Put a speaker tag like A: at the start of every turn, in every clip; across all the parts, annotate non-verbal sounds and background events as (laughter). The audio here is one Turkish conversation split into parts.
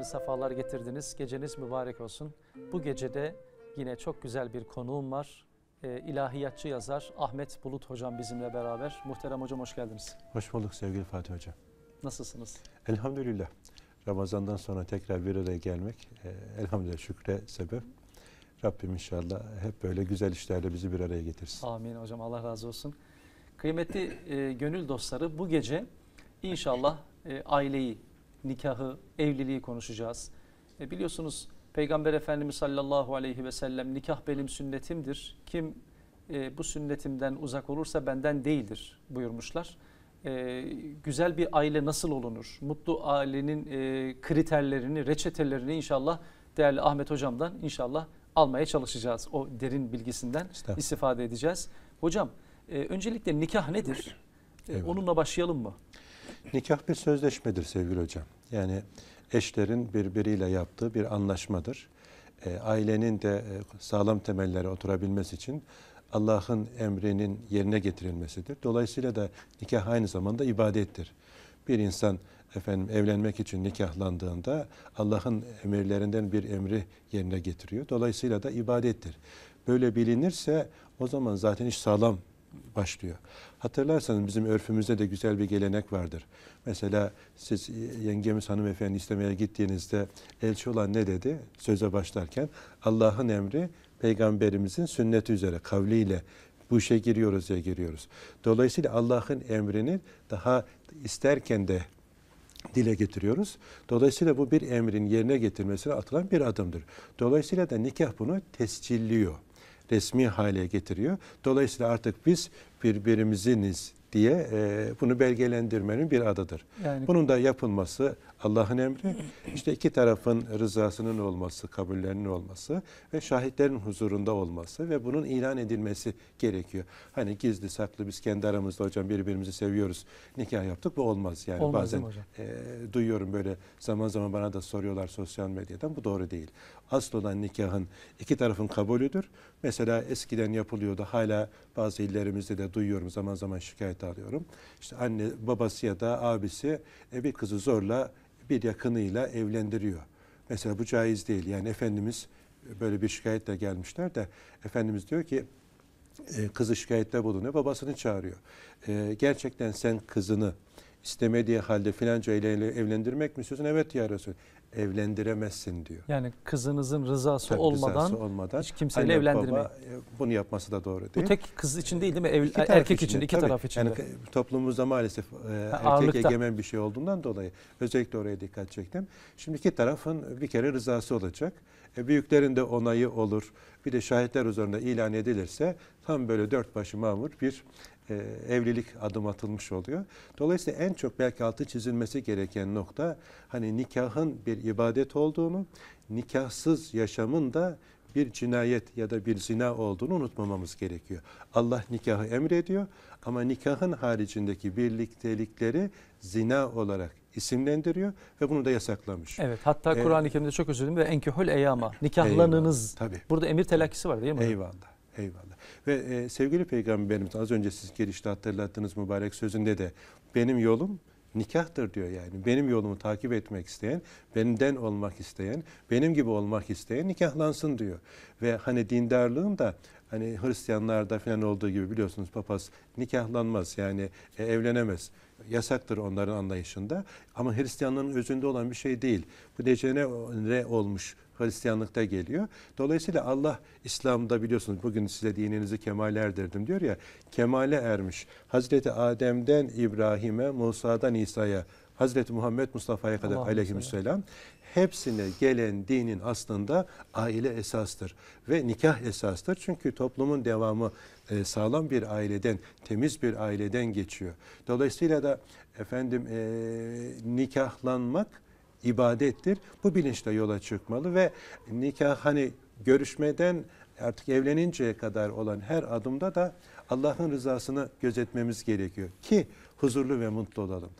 A: Kendiniz sefalar getirdiniz. Geceniz mübarek olsun. Bu gecede yine çok güzel bir konuğum var. E, ilahiyatçı yazar Ahmet Bulut Hocam bizimle beraber. Muhterem Hocam hoş geldiniz.
B: Hoş bulduk sevgili Fatih Hocam. Nasılsınız? Elhamdülillah. Ramazan'dan sonra tekrar bir araya gelmek e, elhamdülillah şükre sebep. Rabbim inşallah hep böyle güzel işlerle bizi bir araya getirsin.
A: Amin hocam Allah razı olsun. Kıymetli e, gönül dostları bu gece inşallah e, aileyi nikahı, evliliği konuşacağız. E biliyorsunuz Peygamber Efendimiz sallallahu aleyhi ve sellem nikah benim sünnetimdir. Kim e, bu sünnetimden uzak olursa benden değildir buyurmuşlar. E, güzel bir aile nasıl olunur? Mutlu ailenin e, kriterlerini, reçetelerini inşallah değerli Ahmet hocamdan inşallah almaya çalışacağız. O derin bilgisinden istifade edeceğiz. Hocam e, öncelikle nikah nedir? Evet. Onunla başlayalım mı?
B: Nikah bir sözleşmedir sevgili hocam. Yani eşlerin birbiriyle yaptığı bir anlaşmadır. E, ailenin de e, sağlam temellere oturabilmesi için Allah'ın emrinin yerine getirilmesidir. Dolayısıyla da nikah aynı zamanda ibadettir. Bir insan efendim evlenmek için nikahlandığında Allah'ın emirlerinden bir emri yerine getiriyor. Dolayısıyla da ibadettir. Böyle bilinirse o zaman zaten iş sağlam başlıyor. Hatırlarsanız bizim örfümüzde de güzel bir gelenek vardır. Mesela siz e, yengemiz hanımefendi istemeye gittiğinizde elçi olan ne dedi? Söze başlarken Allah'ın emri peygamberimizin sünneti üzere kavliyle bu işe giriyoruz ya giriyoruz. Dolayısıyla Allah'ın emrini daha isterken de dile getiriyoruz. Dolayısıyla bu bir emrin yerine getirmesine atılan bir adımdır. Dolayısıyla da nikah bunu tescilliyor resmi hale getiriyor. Dolayısıyla artık biz birbirimiziniz diye e, bunu belgelendirmenin bir adıdır. Yani, Bunun da yapılması Allah'ın emri. İşte iki tarafın rızasının olması, kabullerinin olması ve şahitlerin huzurunda olması ve bunun ilan edilmesi gerekiyor. Hani gizli saklı biz kendi aramızda hocam birbirimizi seviyoruz. Nikah yaptık bu olmaz yani. Olmaz Bazen e, duyuyorum böyle zaman zaman bana da soruyorlar sosyal medyadan. Bu doğru değil. Asıl olan nikahın iki tarafın kabulüdür. Mesela eskiden yapılıyordu. Hala bazı illerimizde de duyuyorum. Zaman zaman şikayet alıyorum. İşte anne babası ya da abisi e, bir kızı zorla bir yakınıyla evlendiriyor. Mesela bu caiz değil. Yani Efendimiz e, böyle bir şikayetle gelmişler de Efendimiz diyor ki e, kızı şikayette bulunuyor. Babasını çağırıyor. E, gerçekten sen kızını istemediği halde filanca ile evlendirmek mi istiyorsun? Evet ya Resul evlendiremezsin diyor.
A: Yani kızınızın rızası, Tabii olmadan, rızası olmadan hiç kimseyle anne, evlendirmeyin. Baba, e,
B: bunu yapması da doğru değil. Bu tek kız
A: için değil değil mi? Ev, iki erkek için, iki taraf için. Yani
B: toplumumuzda maalesef e, erkek ağırlıkta. egemen bir şey olduğundan dolayı özellikle oraya dikkat çektim. Şimdi iki tarafın bir kere rızası olacak. E, büyüklerin de onayı olur. Bir de şahitler üzerinde ilan edilirse tam böyle dört başı mamur bir e, evlilik adım atılmış oluyor. Dolayısıyla en çok belki altı çizilmesi gereken nokta hani nikahın bir ibadet olduğunu, nikahsız yaşamın da bir cinayet ya da bir zina olduğunu unutmamamız gerekiyor. Allah nikahı emrediyor ama nikahın haricindeki birliktelikleri zina olarak isimlendiriyor ve bunu da yasaklamış.
A: Evet hatta ee, Kur'an-ı Kerim'de çok özür dilerim ve enkihul eyama nikahlanınız. Eyvallah, tabii. Burada emir telakkisi var değil mi?
B: Eyvallah. Eyvallah. Ve e, sevgili Peygamberimiz az önce siz girişte hatırlattığınız mübarek sözünde de benim yolum nikahtır diyor yani. Benim yolumu takip etmek isteyen, benden olmak isteyen, benim gibi olmak isteyen nikahlansın diyor. Ve hani dindarlığın da hani Hristiyanlarda falan olduğu gibi biliyorsunuz papaz nikahlanmaz yani e, evlenemez yasaktır onların anlayışında. Ama Hristiyanlığın özünde olan bir şey değil. Bu dejenere olmuş Hristiyanlıkta geliyor. Dolayısıyla Allah İslam'da biliyorsunuz bugün size dininizi kemale erdirdim diyor ya. Kemale ermiş. Hazreti Adem'den İbrahim'e, Musa'dan İsa'ya, Hazreti Muhammed Mustafa'ya kadar Allah aleyhisselam hepsine gelen dinin aslında aile esastır ve nikah esastır. Çünkü toplumun devamı e, sağlam bir aileden, temiz bir aileden geçiyor. Dolayısıyla da efendim e, nikahlanmak ibadettir. Bu bilinçle yola çıkmalı ve nikah hani görüşmeden artık evleninceye kadar olan her adımda da Allah'ın rızasını gözetmemiz gerekiyor ki huzurlu ve mutlu olalım.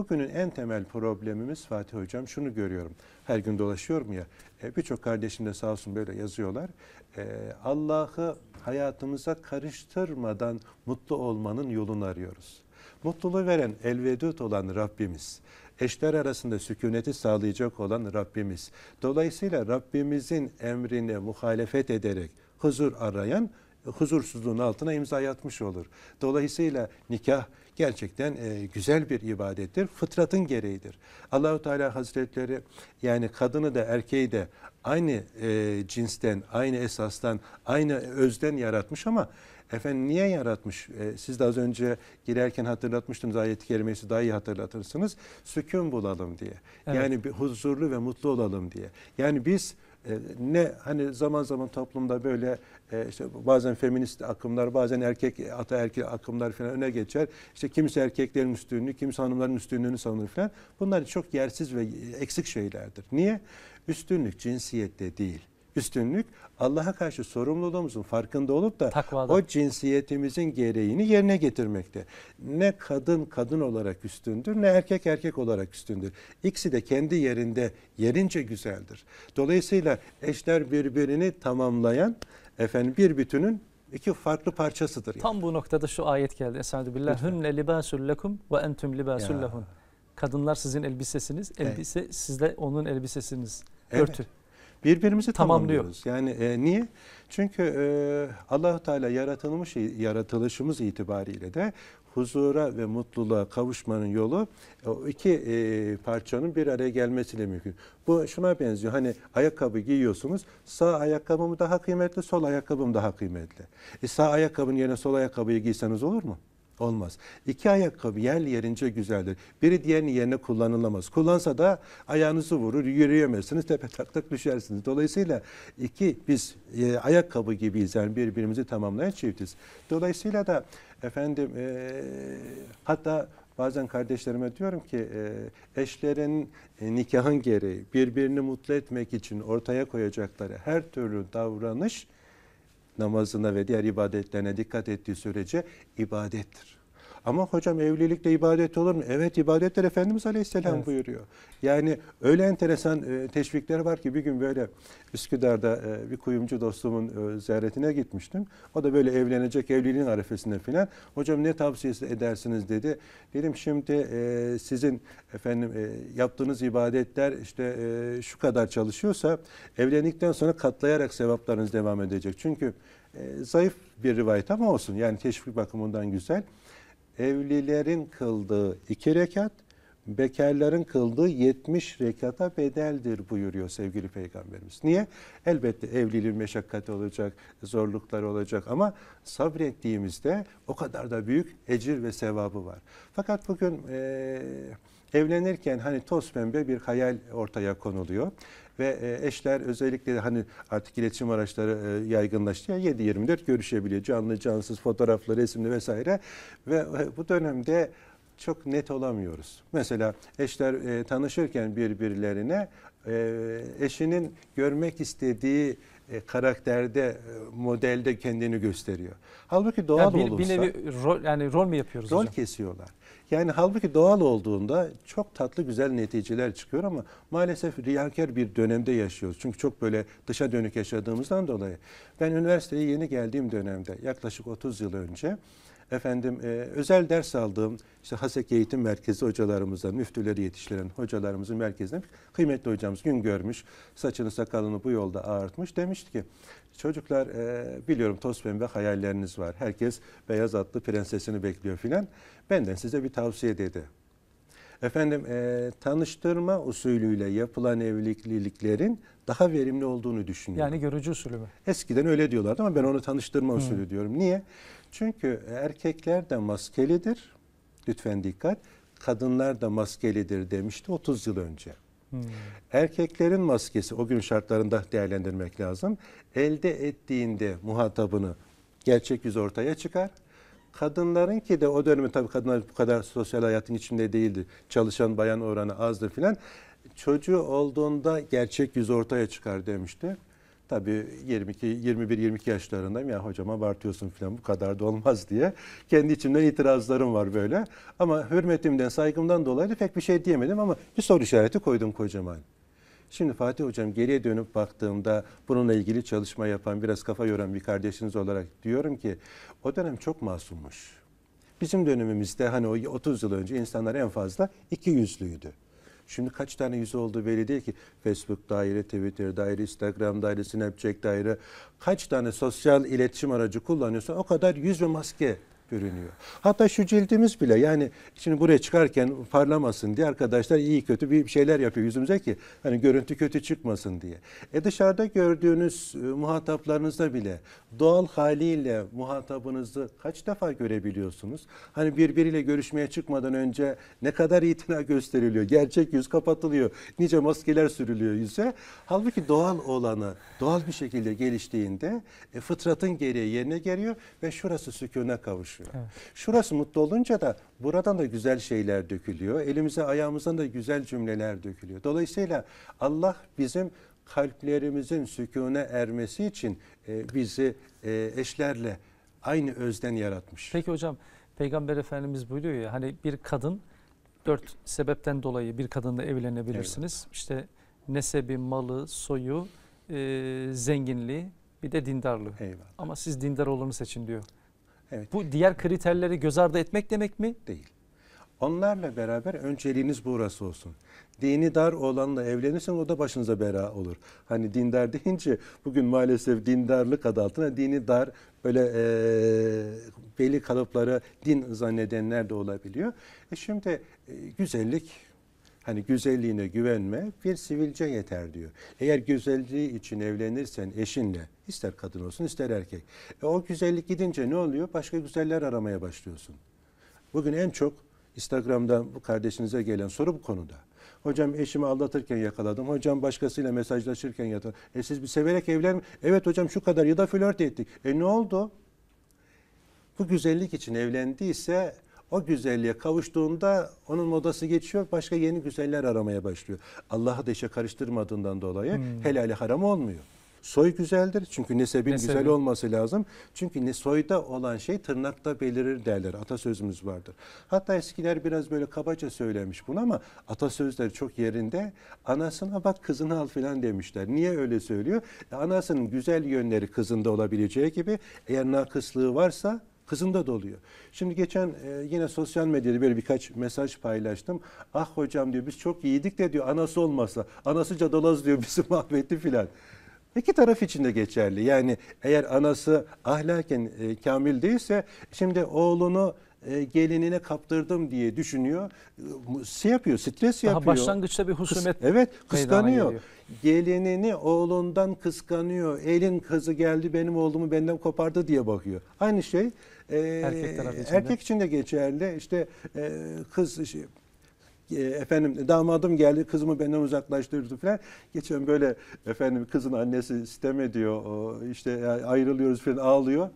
B: Bugünün en temel problemimiz Fatih Hocam şunu görüyorum. Her gün dolaşıyorum ya e, birçok kardeşim de sağ olsun böyle yazıyorlar. E, Allah'ı hayatımıza karıştırmadan mutlu olmanın yolunu arıyoruz. Mutluluğu veren elvedut olan Rabbimiz eşler arasında sükuneti sağlayacak olan Rabbimiz. Dolayısıyla Rabbimizin emrine muhalefet ederek huzur arayan huzursuzluğun altına imza atmış olur. Dolayısıyla nikah gerçekten e, güzel bir ibadettir. Fıtratın gereğidir. Allahu Teala Hazretleri yani kadını da erkeği de aynı e, cinsten, aynı esastan, aynı özden yaratmış ama efendim niye yaratmış? E, siz de az önce girerken hatırlatmıştınız ayet-i kerimesi daha iyi hatırlatırsınız. Sükun bulalım diye. Evet. Yani bir huzurlu ve mutlu olalım diye. Yani biz e, ne hani zaman zaman toplumda böyle e, işte bazen feminist akımlar, bazen erkek ata erkek akımlar falan öne geçer. İşte kimse erkeklerin üstünlüğünü, kimse hanımların üstünlüğünü savunur falan. Bunlar çok yersiz ve eksik şeylerdir. Niye? Üstünlük cinsiyette değil üstünlük Allah'a karşı sorumluluğumuzun farkında olup da Takvada. o cinsiyetimizin gereğini yerine getirmekte. Ne kadın kadın olarak üstündür ne erkek erkek olarak üstündür. İkisi de kendi yerinde yerince güzeldir. Dolayısıyla eşler birbirini tamamlayan efendim bir bütünün iki farklı parçasıdır. Yani. Tam
A: bu noktada şu ayet geldi. Esadu billah. Hunne libasul lekum ve entum libasul lehun. Kadınlar sizin elbisesiniz, elbise evet. siz onun
B: elbisesiniz. Evet. Örtü birbirimizi tamamlıyoruz. Yani e, niye? Çünkü e, Allahu Teala yaratılmış yaratılışımız itibariyle de huzura ve mutluluğa kavuşmanın yolu o iki e, parçanın bir araya gelmesiyle mümkün. Bu şuna benziyor. Hani ayakkabı giyiyorsunuz. Sağ ayakkabım daha kıymetli, sol ayakkabım daha kıymetli. E, sağ ayakkabının yerine sol ayakkabıyı giyseniz olur mu? Olmaz. İki ayakkabı yer yerince güzeldir. Biri diğerinin yerine kullanılamaz. Kullansa da ayağınızı vurur, yürüyemezsiniz, tepe tak düşersiniz. Dolayısıyla iki biz e, ayakkabı gibiyiz yani birbirimizi tamamlayan çiftiz. Dolayısıyla da efendim e, hatta bazen kardeşlerime diyorum ki e, eşlerin e, nikahın gereği birbirini mutlu etmek için ortaya koyacakları her türlü davranış namazına ve diğer ibadetlerine dikkat ettiği sürece ibadettir. Ama hocam evlilikle ibadet olur mu? Evet ibadetler Efendimiz Aleyhisselam evet. buyuruyor. Yani öyle enteresan e, teşvikler var ki bir gün böyle Üsküdar'da e, bir kuyumcu dostumun e, ziyaretine gitmiştim. O da böyle evlenecek evliliğin arifesinde filan. Hocam ne tavsiyesi edersiniz dedi. Dedim şimdi e, sizin efendim yaptığınız ibadetler işte şu kadar çalışıyorsa evlendikten sonra katlayarak sevaplarınız devam edecek. Çünkü zayıf bir rivayet ama olsun. Yani teşvik bakımından güzel evlilerin kıldığı iki rekat, bekarların kıldığı 70 rekata bedeldir buyuruyor sevgili peygamberimiz. Niye? Elbette evliliğin meşakkat olacak, zorluklar olacak ama sabrettiğimizde o kadar da büyük ecir ve sevabı var. Fakat bugün e, evlenirken hani toz pembe bir hayal ortaya konuluyor ve e, eşler özellikle hani artık iletişim araçları e, yaygınlaştı ya 7-24 görüşebiliyor. Canlı, cansız, fotoğraflı, resimli vesaire ve e, bu dönemde çok net olamıyoruz. Mesela eşler tanışırken birbirlerine eşinin görmek istediği e, karakterde, e, modelde kendini gösteriyor. Halbuki doğal yani bir, olursa... Bir nevi
A: rol, yani rol mü yapıyoruz rol hocam? Rol
B: kesiyorlar. Yani halbuki doğal olduğunda çok tatlı güzel neticeler çıkıyor ama maalesef riyakar bir dönemde yaşıyoruz. Çünkü çok böyle dışa dönük yaşadığımızdan dolayı. Ben üniversiteye yeni geldiğim dönemde yaklaşık 30 yıl önce efendim e, özel ders aldığım işte Hasek Eğitim Merkezi hocalarımızdan, müftüleri yetiştiren hocalarımızın merkezinden kıymetli hocamız gün görmüş, saçını sakalını bu yolda ağartmış demişti ki çocuklar e, biliyorum toz pembe hayalleriniz var. Herkes beyaz atlı prensesini bekliyor filan. Benden size bir tavsiye dedi. Efendim e, tanıştırma usulüyle yapılan evliliklerin daha verimli olduğunu düşünüyorum.
A: Yani görücü usulü mü?
B: Eskiden öyle diyorlardı ama ben onu tanıştırma hmm. usulü diyorum. Niye? Çünkü erkekler de maskelidir. Lütfen dikkat. Kadınlar da maskelidir demişti 30 yıl önce. Hmm. Erkeklerin maskesi o gün şartlarında değerlendirmek lazım. Elde ettiğinde muhatabını gerçek yüz ortaya çıkar. Kadınların ki de o dönemi tabii kadınlar bu kadar sosyal hayatın içinde değildi. Çalışan bayan oranı azdı filan. Çocuğu olduğunda gerçek yüz ortaya çıkar demişti. Tabii 21-22 yaşlarındayım ya hocam abartıyorsun falan bu kadar da olmaz diye. Kendi içimden itirazlarım var böyle. Ama hürmetimden, saygımdan dolayı pek bir şey diyemedim ama bir soru işareti koydum kocaman. Şimdi Fatih Hocam geriye dönüp baktığımda bununla ilgili çalışma yapan, biraz kafa yoran bir kardeşiniz olarak diyorum ki o dönem çok masummuş. Bizim dönemimizde hani o 30 yıl önce insanlar en fazla iki yüzlüydü. Şimdi kaç tane yüzü olduğu belli değil ki. Facebook daire, Twitter daire, Instagram daire, Snapchat daire. Kaç tane sosyal iletişim aracı kullanıyorsan o kadar yüz ve maske görünüyor. Hatta şu cildimiz bile yani şimdi buraya çıkarken parlamasın diye arkadaşlar iyi kötü bir şeyler yapıyor yüzümüze ki hani görüntü kötü çıkmasın diye. E dışarıda gördüğünüz e, muhataplarınızda bile doğal haliyle muhatabınızı kaç defa görebiliyorsunuz? Hani birbiriyle görüşmeye çıkmadan önce ne kadar itina gösteriliyor? Gerçek yüz kapatılıyor. Nice maskeler sürülüyor yüze. Halbuki doğal olanı doğal bir şekilde geliştiğinde e, fıtratın gereği yerine geliyor ve şurası sükuna kavuşuyor oluşuyor. Evet. Şurası mutlu olunca da buradan da güzel şeyler dökülüyor. Elimize ayağımızdan da güzel cümleler dökülüyor. Dolayısıyla Allah bizim kalplerimizin sükûne ermesi için e, bizi e, eşlerle aynı özden yaratmış.
A: Peki hocam Peygamber Efendimiz buyuruyor ya hani bir kadın dört sebepten dolayı bir kadınla evlenebilirsiniz. Evet. İşte nesebi, malı, soyu, e, zenginliği bir de dindarlığı. Eyvallah. Ama siz dindar olanı seçin diyor.
B: Evet. Bu diğer kriterleri göz ardı etmek demek mi? Değil. Onlarla beraber önceliğiniz burası olsun. Dini dar olanla evlenirsen o da başınıza bera olur. Hani dindar (laughs) deyince bugün maalesef dindarlık adı altına dini dar böyle e, belli kalıpları din zannedenler de olabiliyor. E şimdi e, güzellik Hani güzelliğine güvenme bir sivilce yeter diyor. Eğer güzelliği için evlenirsen eşinle ister kadın olsun ister erkek. E o güzellik gidince ne oluyor? Başka güzeller aramaya başlıyorsun. Bugün en çok Instagram'dan bu kardeşinize gelen soru bu konuda. Hocam eşimi aldatırken yakaladım. Hocam başkasıyla mesajlaşırken yakaladım. E siz bir severek evlen mi? Evet hocam şu kadar ya da flört ettik. E ne oldu? Bu güzellik için evlendiyse o güzelliğe kavuştuğunda onun modası geçiyor. Başka yeni güzeller aramaya başlıyor. Allah'a da işe karıştırmadığından dolayı hmm. helali haram olmuyor. Soy güzeldir. Çünkü nesebin Nesebi. güzel olması lazım. Çünkü ne soyda olan şey tırnakta belirir derler. Atasözümüz vardır. Hatta eskiler biraz böyle kabaca söylemiş bunu ama atasözleri çok yerinde. Anasına bak kızını al filan demişler. Niye öyle söylüyor? E, anasının güzel yönleri kızında olabileceği gibi eğer nakıslığı varsa Kızında da oluyor. Şimdi geçen e, yine sosyal medyada böyle birkaç mesaj paylaştım. Ah hocam diyor biz çok iyiydik de diyor anası olmasa. Anası cadaloz diyor (laughs) bizi mahvetti filan. İki taraf için de geçerli. Yani eğer anası ahlaken e, kamil değilse şimdi oğlunu e, gelinine kaptırdım diye düşünüyor. E, şey yapıyor, stres Daha yapıyor. başlangıçta bir husumet Kıs, Evet, kıskanıyor. Gelinini oğlundan kıskanıyor. Elin kızı geldi benim oğlumu benden kopardı diye bakıyor. Aynı şey erkek tarafı ee, için erkek için de geçerli. İşte e, kız işi şey, e, efendim damadım geldi kızımı benden uzaklaştırdı falan. Geçen böyle efendim kızın annesi sistem ediyor işte ayrılıyoruz falan ağlıyor.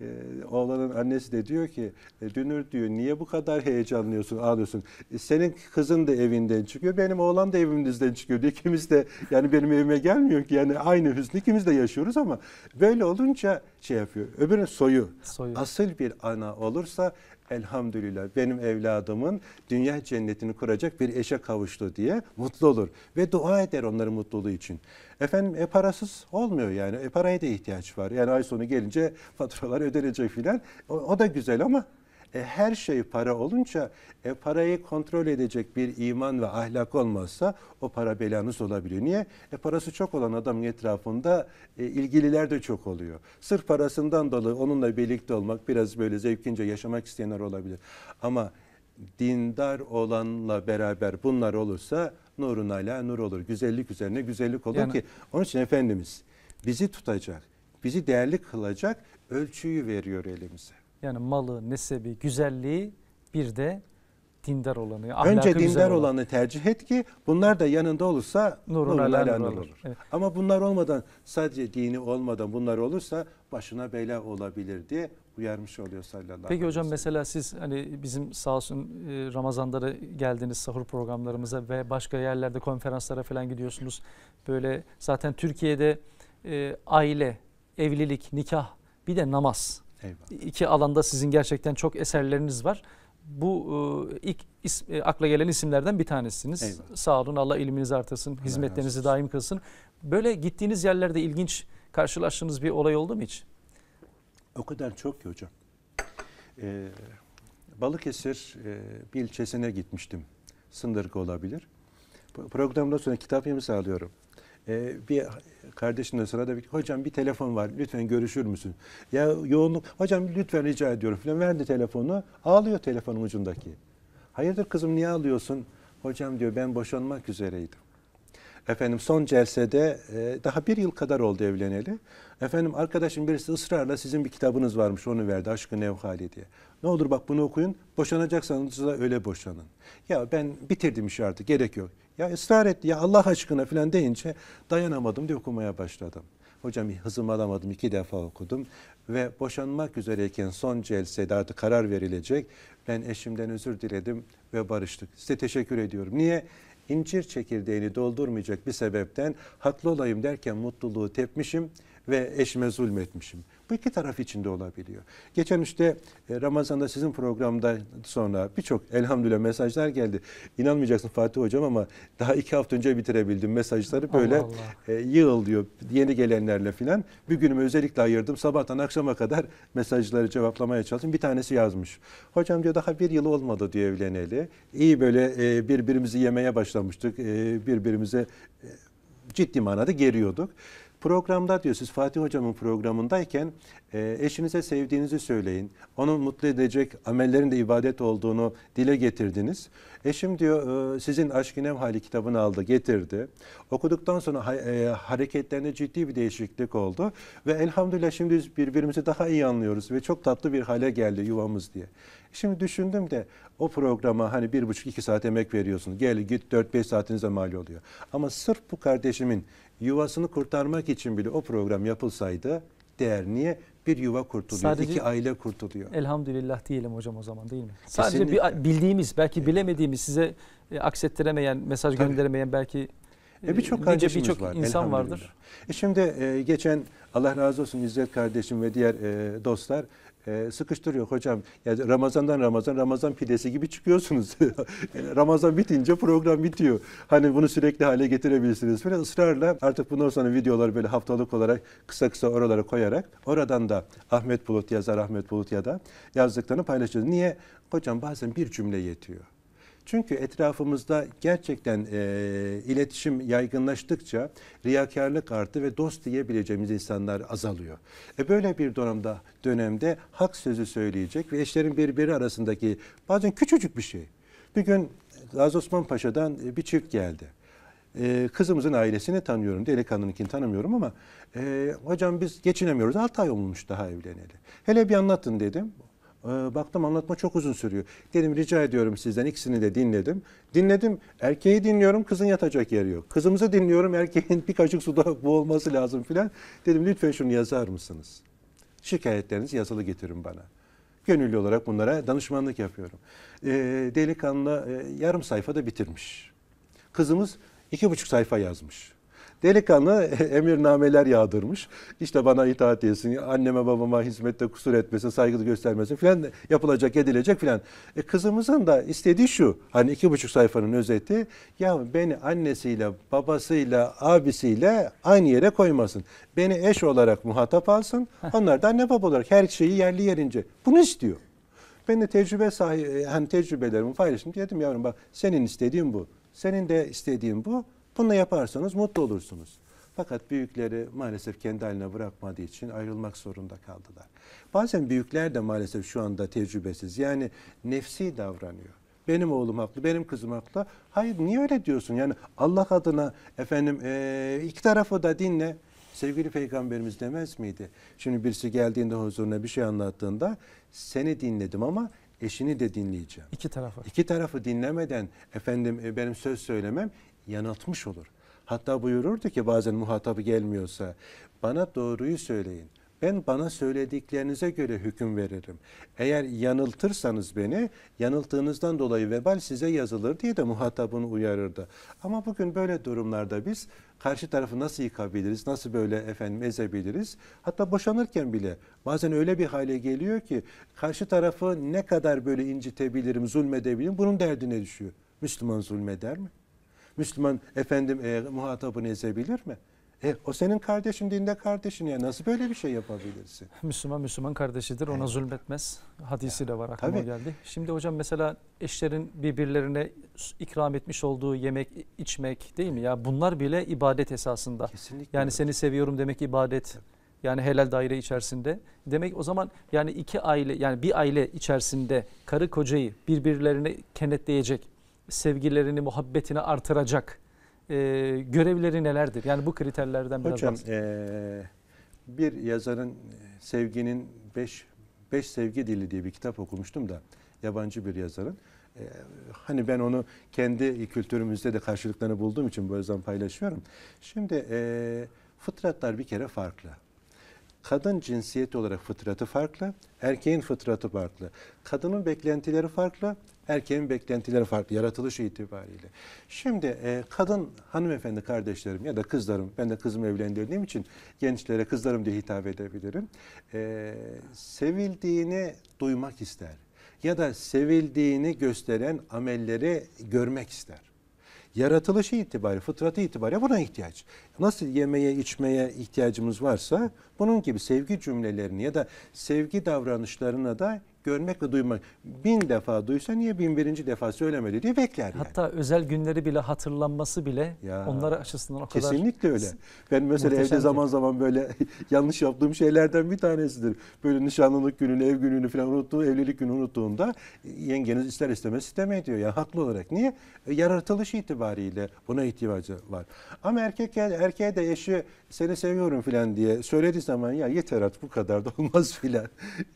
B: Ee, oğlanın annesi de diyor ki e, Dünür diyor niye bu kadar heyecanlıyorsun ağlıyorsun. E, senin kızın da evinden çıkıyor benim oğlan da evimizden çıkıyor. Diyor. (laughs) İkimiz de yani benim evime gelmiyor ki yani aynı hüznü ikimiz de yaşıyoruz ama böyle olunca şey yapıyor. Öbürü soyu. soyu. Asıl bir ana olursa elhamdülillah benim evladımın dünya cennetini kuracak bir eşe kavuştu diye mutlu olur. Ve dua eder onların mutluluğu için. Efendim e parasız olmuyor yani. E paraya da ihtiyaç var. Yani ay sonu gelince faturalar ödenecek filan. O, o da güzel ama e, her şey para olunca e, parayı kontrol edecek bir iman ve ahlak olmazsa o para belanız olabiliyor. Niye? E, parası çok olan adamın etrafında e, ilgililer de çok oluyor. Sırf parasından dolayı onunla birlikte olmak biraz böyle zevkince yaşamak isteyenler olabilir. Ama dindar olanla beraber bunlar olursa nurun ala nur olur. Güzellik üzerine güzellik olur yani, ki onun için Efendimiz bizi tutacak, bizi değerli kılacak ölçüyü veriyor elimize.
A: Yani malı, nesebi, güzelliği bir de dindar olanı. Önce dindar
B: olanı tercih et ki bunlar da yanında olursa nurun alan olur. olur. Evet. Ama bunlar olmadan sadece dini olmadan bunlar olursa başına bela olabilir diye uyarmış oluyor sallallahu aleyhi Peki hocam
A: mesela siz hani bizim sağ olsun e, Ramazan'da da geldiniz sahur programlarımıza ve başka yerlerde konferanslara falan gidiyorsunuz. Böyle zaten Türkiye'de e, aile, evlilik, nikah bir de namaz Eyvallah. İki alanda sizin gerçekten çok eserleriniz var. Bu e, ilk is, e, akla gelen isimlerden bir tanesiniz. Eyvallah. Sağ olun Allah ilminizi artırsın, Allah hizmetlerinizi daim kılsın. Böyle gittiğiniz yerlerde ilginç karşılaştığınız bir olay oldu mu hiç?
B: O kadar çok ki hocam. Ee, Balıkesir e, bir ilçesine gitmiştim. Sındırgı olabilir. Programdan sonra kitap imzalıyorum e, bir kardeşimle sırada bir hocam bir telefon var lütfen görüşür müsün? Ya yoğunluk hocam lütfen rica ediyorum falan verdi telefonu ağlıyor telefonun ucundaki. Hayırdır kızım niye ağlıyorsun? Hocam diyor ben boşanmak üzereydim. Efendim son celsede e, daha bir yıl kadar oldu evleneli. Efendim arkadaşım birisi ısrarla sizin bir kitabınız varmış onu verdi aşkın Nevhali diye. Ne olur bak bunu okuyun boşanacaksanız da öyle boşanın. Ya ben bitirdim işi artık gerek yok. Ya ısrar etti ya Allah aşkına filan deyince dayanamadım diye okumaya başladım. Hocam hızım alamadım iki defa okudum ve boşanmak üzereyken son celsede artık karar verilecek. Ben eşimden özür diledim ve barıştık. Size teşekkür ediyorum. Niye? İncir çekirdeğini doldurmayacak bir sebepten haklı olayım derken mutluluğu tepmişim ve eşime zulmetmişim. Bu iki taraf içinde olabiliyor. Geçen işte e, Ramazan'da sizin programda sonra birçok elhamdülillah mesajlar geldi. İnanmayacaksın Fatih Hocam ama daha iki hafta önce bitirebildim mesajları böyle Allah E, yığıl diyor yeni gelenlerle filan. Bir günümü özellikle ayırdım. Sabahtan akşama kadar mesajları cevaplamaya çalıştım. Bir tanesi yazmış. Hocam diyor daha bir yıl olmadı diye evleneli. İyi böyle e, birbirimizi yemeye başlamıştık. E, birbirimize e, ciddi manada geriyorduk. Programda diyor siz Fatih Hocam'ın programındayken e, eşinize sevdiğinizi söyleyin. Onu mutlu edecek amellerin de ibadet olduğunu dile getirdiniz. Eşim diyor e, sizin Aşk İnem Hali kitabını aldı getirdi. Okuduktan sonra ha, e, hareketlerine ciddi bir değişiklik oldu. Ve elhamdülillah şimdi birbirimizi daha iyi anlıyoruz ve çok tatlı bir hale geldi yuvamız diye. Şimdi düşündüm de o programa hani bir buçuk iki saat emek veriyorsun. Gel git dört beş saatinize mal oluyor. Ama sırf bu kardeşimin yuvasını kurtarmak için bile o program yapılsaydı değer. Niye? Bir yuva kurtuluyor, Sadece, iki aile kurtuluyor.
A: Elhamdülillah diyelim hocam o zaman değil mi? Sadece Kesinlikle. Sadece bildiğimiz, belki bilemediğimiz, size e, aksettiremeyen, mesaj Tabii. gönderemeyen belki e birçok e, kardeşimiz bir çok var. insan vardır.
B: E şimdi e, geçen Allah razı olsun İzzet kardeşim ve diğer e, dostlar e, sıkıştırıyor hocam. Yani Ramazan'dan Ramazan, Ramazan pidesi gibi çıkıyorsunuz. (laughs) Ramazan bitince program bitiyor. Hani bunu sürekli hale getirebilirsiniz böyle ısrarla artık bundan sonra videolar böyle haftalık olarak kısa kısa oralara koyarak oradan da Ahmet Bulut yazar Ahmet Bulut ya da yazdıklarını paylaşıyoruz. Niye? Hocam bazen bir cümle yetiyor. Çünkü etrafımızda gerçekten e, iletişim yaygınlaştıkça riyakarlık arttı ve dost diyebileceğimiz insanlar azalıyor. E böyle bir dönemde dönemde hak sözü söyleyecek ve eşlerin birbiri arasındaki bazen küçücük bir şey. Bir gün Gazi Osman Paşa'dan bir çift geldi e, kızımızın ailesini tanıyorum. Delikanlınınkini tanımıyorum ama e, hocam biz geçinemiyoruz. 6 ay olmuş daha evleneli. Hele bir anlatın dedim. Ee, baktım anlatma çok uzun sürüyor. Dedim rica ediyorum sizden ikisini de dinledim. Dinledim erkeği dinliyorum kızın yatacak yeri yok. Kızımızı dinliyorum erkeğin (laughs) bir kaşık suda boğulması lazım filan. Dedim lütfen şunu yazar mısınız? Şikayetlerinizi yazılı getirin bana. Gönüllü olarak bunlara danışmanlık yapıyorum. E, delikanlı e, yarım sayfada bitirmiş. Kızımız iki buçuk sayfa yazmış. Delikanlı (laughs) emirnameler yağdırmış. İşte bana itaat etsin, anneme babama hizmette kusur etmesin, saygı göstermesin filan yapılacak edilecek filan. E kızımızın da istediği şu hani iki buçuk sayfanın özeti ya beni annesiyle babasıyla abisiyle aynı yere koymasın. Beni eş olarak muhatap alsın. Onlar da anne baba olarak her şeyi yerli yerince. Bunu istiyor. Ben de tecrübe sahibi, e, hani tecrübelerimi paylaştım. Dedim yavrum bak senin istediğin bu. Senin de istediğin bu. Bunu yaparsanız mutlu olursunuz. Fakat büyükleri maalesef kendi haline bırakmadığı için ayrılmak zorunda kaldılar. Bazen büyükler de maalesef şu anda tecrübesiz. Yani nefsi davranıyor. Benim oğlum haklı, benim kızım haklı. Hayır niye öyle diyorsun? Yani Allah adına efendim ee, iki tarafı da dinle. Sevgili peygamberimiz demez miydi? Şimdi birisi geldiğinde huzuruna bir şey anlattığında seni dinledim ama eşini de dinleyeceğim.
A: İki tarafı. İki
B: tarafı dinlemeden efendim benim söz söylemem yanıltmış olur. Hatta buyururdu ki bazen muhatabı gelmiyorsa bana doğruyu söyleyin. Ben bana söylediklerinize göre hüküm veririm. Eğer yanıltırsanız beni, yanılttığınızdan dolayı vebal size yazılır diye de muhatabını uyarırdı. Ama bugün böyle durumlarda biz karşı tarafı nasıl yıkabiliriz, nasıl böyle efendim ezebiliriz? Hatta boşanırken bile bazen öyle bir hale geliyor ki karşı tarafı ne kadar böyle incitebilirim, zulmedebilirim bunun derdine düşüyor. Müslüman zulmeder mi? Müslüman efendim e, muhatabını ezebilir mi? E, o senin kardeşin dinde kardeşin ya nasıl böyle bir şey yapabilirsin? (laughs)
A: Müslüman Müslüman kardeşidir ona evet. zulmetmez. Hadisi de var aklıma Tabii. geldi. Şimdi hocam mesela eşlerin birbirlerine ikram etmiş olduğu yemek, içmek değil mi? Ya bunlar bile ibadet esasında. Kesinlikle. Yani seni seviyorum demek ibadet. Yani helal daire içerisinde. Demek o zaman yani iki aile yani bir aile içerisinde karı kocayı birbirlerine kenetleyecek sevgilerini, muhabbetini artıracak e, görevleri nelerdir? Yani bu kriterlerden biraz Hocam,
B: e, bir yazarın e, sevginin beş, beş sevgi dili diye bir kitap okumuştum da yabancı bir yazarın. E, hani ben onu kendi kültürümüzde de karşılıklarını bulduğum için bu yüzden paylaşıyorum. Şimdi e, fıtratlar bir kere farklı. Kadın cinsiyet olarak fıtratı farklı, erkeğin fıtratı farklı. Kadının beklentileri farklı, erkeğin beklentileri farklı yaratılış itibariyle. Şimdi e, kadın hanımefendi kardeşlerim ya da kızlarım, ben de kızımı evlendirdiğim için gençlere kızlarım diye hitap edebilirim. E, sevildiğini duymak ister ya da sevildiğini gösteren amelleri görmek ister yaratılışı itibariyle, fıtratı itibariyle buna ihtiyaç. Nasıl yemeye, içmeye ihtiyacımız varsa bunun gibi sevgi cümlelerini ya da sevgi davranışlarına da görmek ve duymak. Bin defa duysa niye bin birinci defa söylemedi diye bekler yani.
A: Hatta özel günleri bile hatırlanması bile ya, onlara açısından o kesinlikle kadar. Kesinlikle öyle. Ben mesela evde şey. zaman
B: zaman böyle (laughs) yanlış yaptığım şeylerden bir tanesidir. Böyle nişanlılık gününü, ev gününü falan unuttuğu, evlilik günü unuttuğunda e, yengeniz ister istemez sistem ediyor. Ya yani haklı olarak. Niye? E, yaratılış itibariyle buna ihtiyacı var. Ama erkek erkeğe de eşi seni seviyorum falan diye söylediği zaman ya yeter artık bu kadar da olmaz (laughs) filan.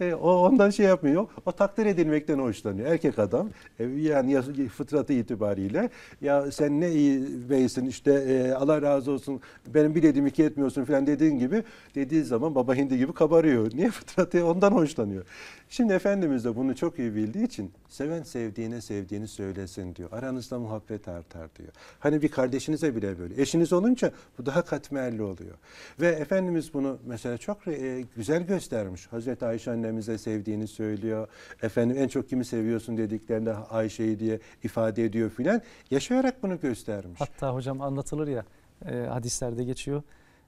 B: E, o ondan şey yapmıyor yok. O takdir edilmekten hoşlanıyor. Erkek adam e, yani fıtratı itibariyle ya sen ne iyi beysin işte e, Allah razı olsun benim bir dediğimi iki etmiyorsun falan dediğin gibi dediği zaman baba hindi gibi kabarıyor. Niye fıtratı ondan hoşlanıyor. Şimdi Efendimiz de bunu çok iyi bildiği için seven sevdiğine sevdiğini söylesin diyor. Aranızda muhabbet artar diyor. Hani bir kardeşinize bile böyle. Eşiniz olunca bu daha katmerli oluyor. Ve Efendimiz bunu mesela çok e, güzel göstermiş. Hazreti Ayşe annemize sevdiğini söylüyor söylüyor. Efendim en çok kimi seviyorsun dediklerinde Ayşe'yi diye ifade ediyor filan. Yaşayarak bunu göstermiş. Hatta hocam anlatılır ya e, hadislerde
A: geçiyor.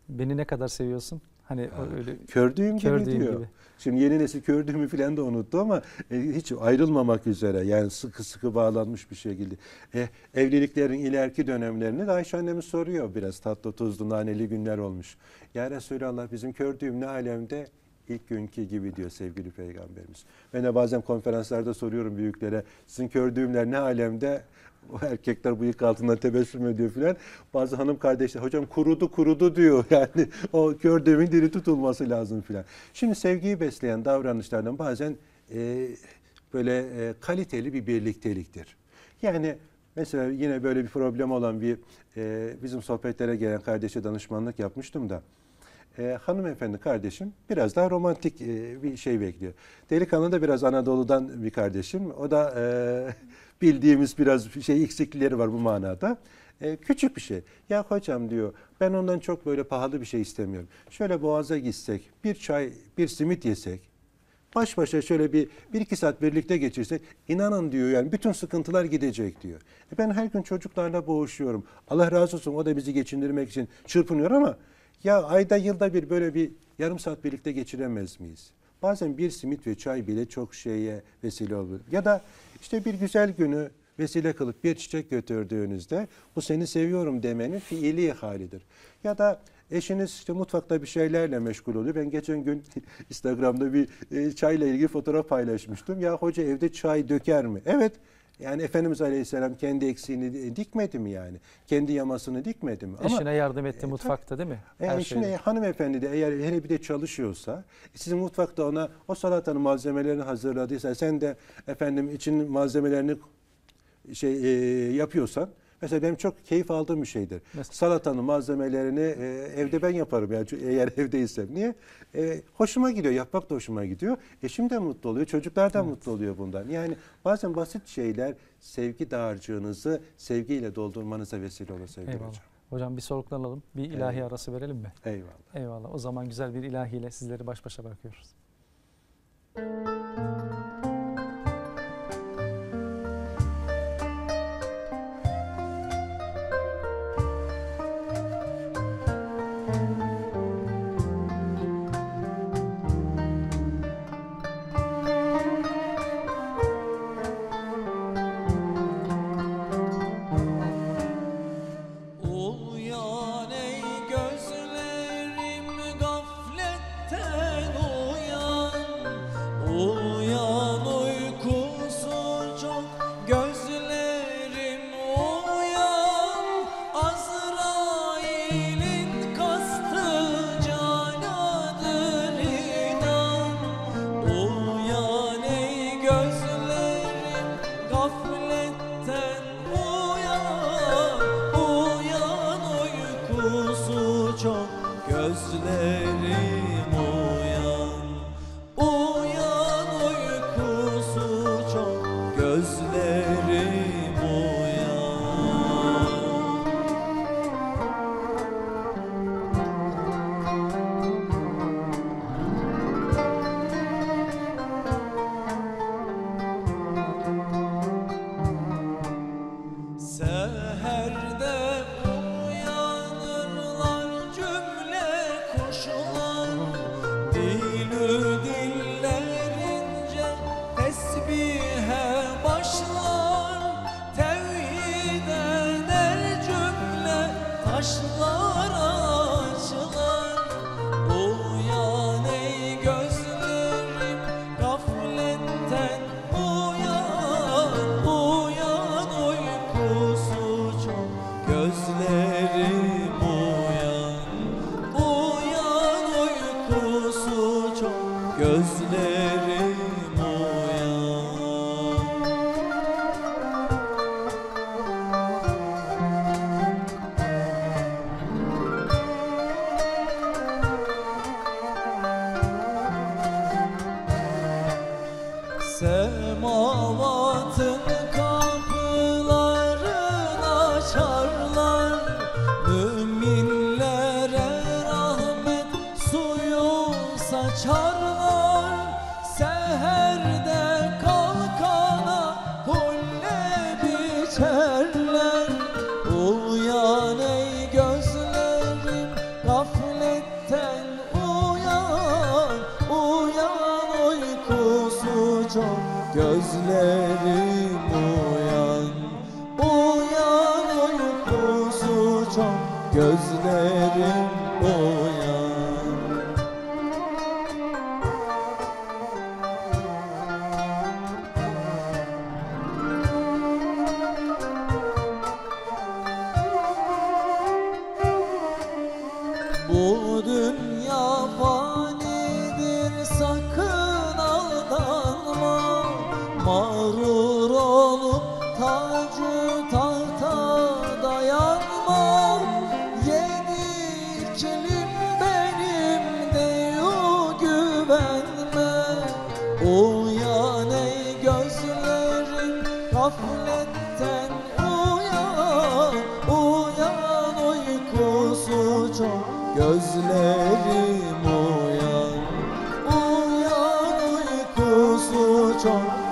A: Beni ne kadar seviyorsun? Hani öyle kördüğüm, kördüğüm gibi diyor. Gibi.
B: Şimdi yeni nesil kördüğümü filan da unuttu ama e, hiç ayrılmamak üzere yani sıkı sıkı bağlanmış bir şekilde. E, evliliklerin ileriki dönemlerini de Ayşe annemiz soruyor biraz tatlı tuzlu naneli günler olmuş. Ya Resulallah bizim kördüğüm ne alemde ilk günkü gibi diyor sevgili peygamberimiz. Ben de bazen konferanslarda soruyorum büyüklere sizin gördüğümler ne alemde? O (laughs) erkekler bıyık altından tebessüm ediyor filan. Bazı hanım kardeşler hocam kurudu kurudu diyor. (laughs) Yani o gördüğümün diri tutulması lazım filan. Şimdi sevgiyi besleyen davranışlardan bazen e, böyle e, kaliteli bir birlikteliktir. Yani mesela yine böyle bir problem olan bir e, bizim sohbetlere gelen kardeşe danışmanlık yapmıştım da e, hanımefendi kardeşim biraz daha romantik e, bir şey bekliyor. Delikanlı da biraz Anadolu'dan bir kardeşim. O da e, (laughs) bildiğimiz biraz şey eksiklikleri var bu manada. E, küçük bir şey. Ya hocam diyor ben ondan çok böyle pahalı bir şey istemiyorum. Şöyle boğaza gitsek, bir çay, bir simit yesek, baş başa şöyle bir, bir iki saat birlikte geçirsek inanın diyor yani bütün sıkıntılar gidecek diyor. E ben her gün çocuklarla boğuşuyorum. Allah razı olsun o da bizi geçindirmek için çırpınıyor ama ya ayda yılda bir böyle bir yarım saat birlikte geçiremez miyiz? Bazen bir simit ve çay bile çok şeye vesile olur. Ya da işte bir güzel günü vesile kılıp bir çiçek götürdüğünüzde bu seni seviyorum demenin fiili halidir. Ya da eşiniz işte mutfakta bir şeylerle meşgul oluyor. Ben geçen gün (laughs) Instagram'da bir e, çayla ilgili fotoğraf paylaşmıştım. Ya hoca evde çay döker mi? Evet yani Efendimiz Aleyhisselam kendi eksiğini dikmedi mi yani? Kendi yamasını dikmedi mi? Eşine Ama,
A: yardım etti e, değil mi? yani e, eşine, şeyde.
B: hanımefendi de eğer hele bir de çalışıyorsa, sizin mutfakta ona o salatanın malzemelerini hazırladıysa, sen de efendim için malzemelerini şey e, yapıyorsan, Mesela benim çok keyif aldığım bir şeydir. Mesela? Salatanın malzemelerini e, evde ben yaparım yani eğer (laughs) evdeysem. Niye? E, hoşuma gidiyor. Yapmak da hoşuma gidiyor. Eşim de mutlu oluyor. Çocuklar da evet. mutlu oluyor bundan. Yani bazen basit şeyler sevgi dağarcığınızı sevgiyle doldurmanıza vesile olur sevgili Eyvallah. hocam.
A: Hocam bir soluklanalım. Bir ilahi Eyvallah. arası verelim mi? Eyvallah. Eyvallah. O zaman güzel bir ilahiyle sizleri baş başa bırakıyoruz. Müzik
C: özle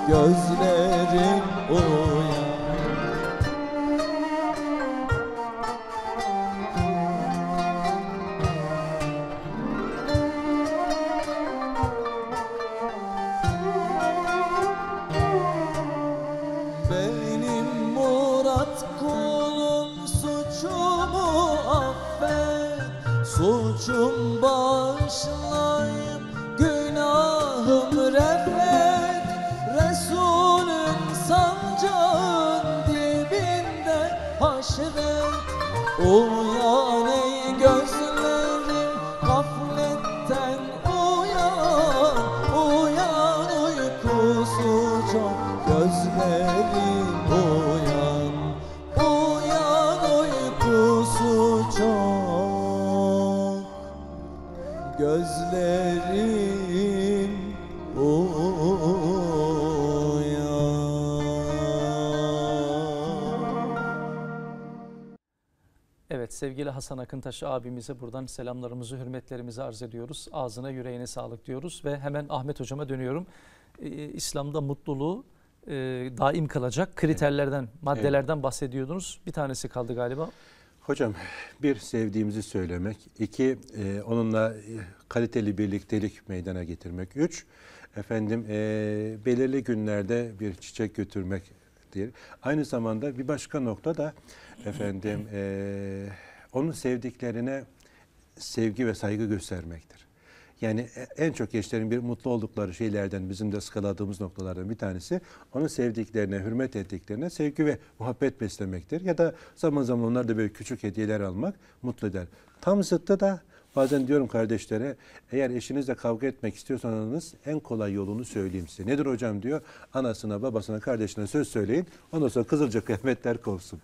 C: gözlerim uyan
A: Hasan Akıntaş abimize buradan selamlarımızı, hürmetlerimizi arz ediyoruz. Ağzına yüreğine sağlık diyoruz ve hemen Ahmet hocama dönüyorum. Ee, İslam'da mutluluğu e, daim kalacak kriterlerden, evet. maddelerden evet. bahsediyordunuz. Bir tanesi kaldı galiba.
B: Hocam bir sevdiğimizi söylemek, iki e, onunla e, kaliteli birliktelik meydana getirmek, üç efendim e, belirli günlerde bir çiçek götürmek Aynı zamanda bir başka nokta da efendim e, onun sevdiklerine sevgi ve saygı göstermektir. Yani en çok gençlerin bir mutlu oldukları şeylerden bizim de sıkıladığımız noktalardan bir tanesi onun sevdiklerine, hürmet ettiklerine sevgi ve muhabbet beslemektir. Ya da zaman zaman onlar da böyle küçük hediyeler almak mutlu eder. Tam zıttı da bazen diyorum kardeşlere eğer eşinizle kavga etmek istiyorsanız en kolay yolunu söyleyeyim size. Nedir hocam diyor anasına babasına kardeşine söz söyleyin ondan sonra kızılca kıymetler kovsun.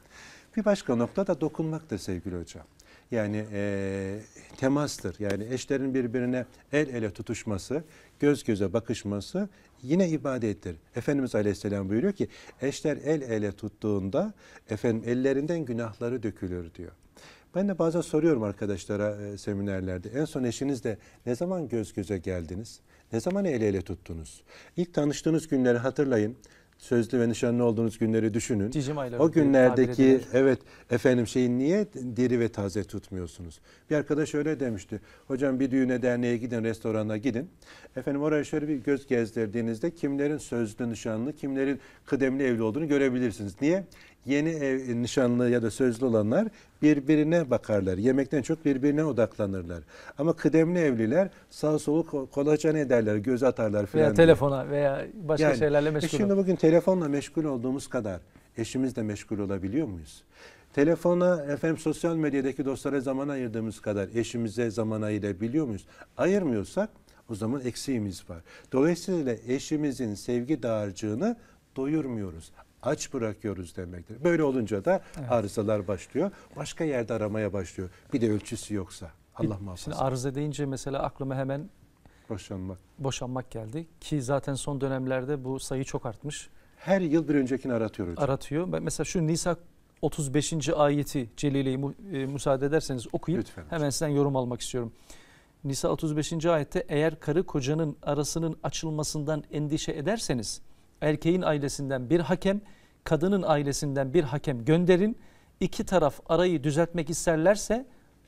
B: Bir başka nokta da dokunmaktır sevgili hocam. Yani e, temastır. Yani eşlerin birbirine el ele tutuşması, göz göze bakışması yine ibadettir. Efendimiz Aleyhisselam buyuruyor ki eşler el ele tuttuğunda efendim ellerinden günahları dökülür diyor. Ben de bazen soruyorum arkadaşlara e, seminerlerde. En son eşinizle ne zaman göz göze geldiniz? Ne zaman el ele tuttunuz? İlk tanıştığınız günleri hatırlayın sözlü ve nişanlı olduğunuz günleri düşünün. O günlerdeki evet efendim şeyin niye diri ve taze tutmuyorsunuz? Bir arkadaş öyle demişti. Hocam bir düğüne derneğe gidin, restorana gidin. Efendim oraya şöyle bir göz gezdirdiğinizde kimlerin sözlü nişanlı, kimlerin kıdemli evli olduğunu görebilirsiniz. Niye? yeni ev nişanlı ya da sözlü olanlar birbirine bakarlar. Yemekten çok birbirine odaklanırlar. Ama kıdemli evliler sağ solu kolaçan ederler, göz atarlar filan. Veya diye.
A: telefona veya başka yani, şeylerle e meşgul. E şimdi
B: bugün telefonla meşgul olduğumuz kadar eşimizle meşgul olabiliyor muyuz? Telefona, efendim sosyal medyadaki dostlara zaman ayırdığımız kadar eşimize zaman ayırabiliyor muyuz? Ayırmıyorsak o zaman eksiğimiz var. Dolayısıyla eşimizin sevgi dağarcığını doyurmuyoruz aç bırakıyoruz demektir. Böyle olunca da evet. arızalar başlıyor. Başka yerde aramaya başlıyor. Bir de ölçüsü yoksa. Allah muhafaza. Şimdi arıza
A: deyince mesela aklıma hemen boşanmak. Boşanmak geldi ki zaten son dönemlerde bu sayı çok artmış.
B: Her yıl bir öncekini aratıyor hocam. Aratıyor.
A: mesela şu Nisa 35. ayeti Celile'yi e, müsaade ederseniz okuyup Lütfen hemen sizden yorum almak istiyorum. Nisa 35. ayette eğer karı kocanın arasının açılmasından endişe ederseniz erkeğin ailesinden bir hakem, kadının ailesinden bir hakem gönderin. İki taraf arayı düzeltmek isterlerse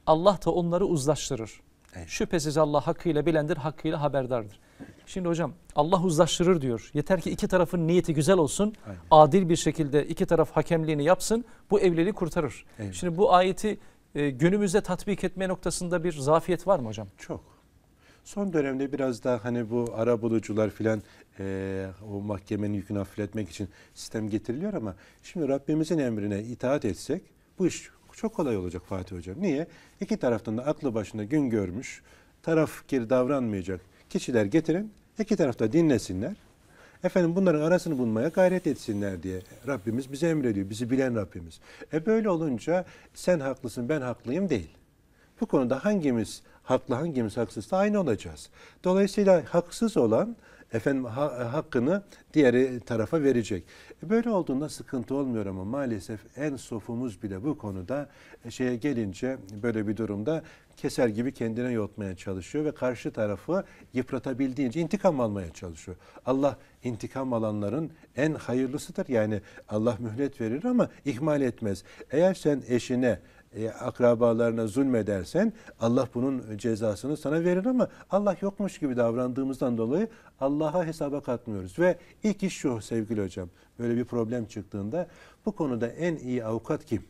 A: Allah da onları uzlaştırır. Evet. Şüphesiz Allah hakkıyla bilendir, hakkıyla haberdardır. Şimdi hocam Allah uzlaştırır diyor. Yeter ki iki tarafın niyeti güzel olsun. Aynen. Adil bir şekilde iki taraf hakemliğini yapsın. Bu evliliği kurtarır. Aynen. Şimdi bu ayeti e, günümüzde tatbik etme noktasında bir zafiyet var mı hocam? Çok.
B: Son dönemde biraz daha hani bu ara bulucular filan e, o mahkemenin yükünü hafifletmek için sistem getiriliyor ama şimdi Rabbimizin emrine itaat etsek bu iş çok kolay olacak Fatih Hocam. Niye? İki taraftan da aklı başında gün görmüş, taraf geri davranmayacak kişiler getirin, iki tarafta dinlesinler. Efendim bunların arasını bulmaya gayret etsinler diye Rabbimiz bize emrediyor, bizi bilen Rabbimiz. E böyle olunca sen haklısın, ben haklıyım değil. Bu konuda hangimiz haklı hangimiz da aynı olacağız. Dolayısıyla haksız olan efendim ha, hakkını diğer tarafa verecek. E, böyle olduğunda sıkıntı olmuyor ama maalesef en sofumuz bile bu konuda e, şeye gelince böyle bir durumda keser gibi kendine yotmaya çalışıyor ve karşı tarafı yıpratabildiğince intikam almaya çalışıyor. Allah intikam alanların en hayırlısıdır. Yani Allah mühlet verir ama ihmal etmez. Eğer sen eşine e, akrabalarına zulmedersen Allah bunun cezasını sana verir ama Allah yokmuş gibi davrandığımızdan dolayı Allah'a hesaba katmıyoruz. Ve ilk iş şu sevgili hocam böyle bir problem çıktığında bu konuda en iyi avukat kim?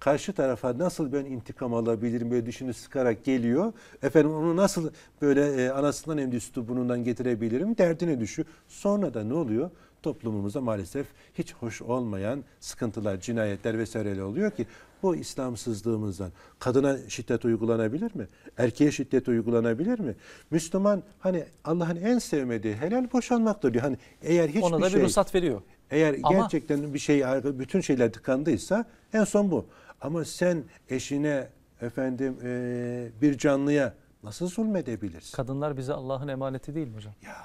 B: karşı tarafa nasıl ben intikam alabilirim böyle dişini sıkarak geliyor. Efendim onu nasıl böyle e, anasından emdi üstü bunundan getirebilirim derdine düşüyor. Sonra da ne oluyor? toplumumuza maalesef hiç hoş olmayan sıkıntılar, cinayetler vesaireyle oluyor ki bu İslamsızlığımızdan. Kadına şiddet uygulanabilir mi? Erkeğe şiddet uygulanabilir mi? Müslüman hani Allah'ın en sevmediği helal boşanmaktır diyor. Hani eğer hiçbir Ona da bir şey, ruhsat veriyor. Eğer Ama, gerçekten bir şey bütün şeyler tıkandıysa en son bu. Ama sen eşine efendim e, bir canlıya nasıl zulmedebilirsin?
A: Kadınlar bize Allah'ın emaneti değil mi hocam? Ya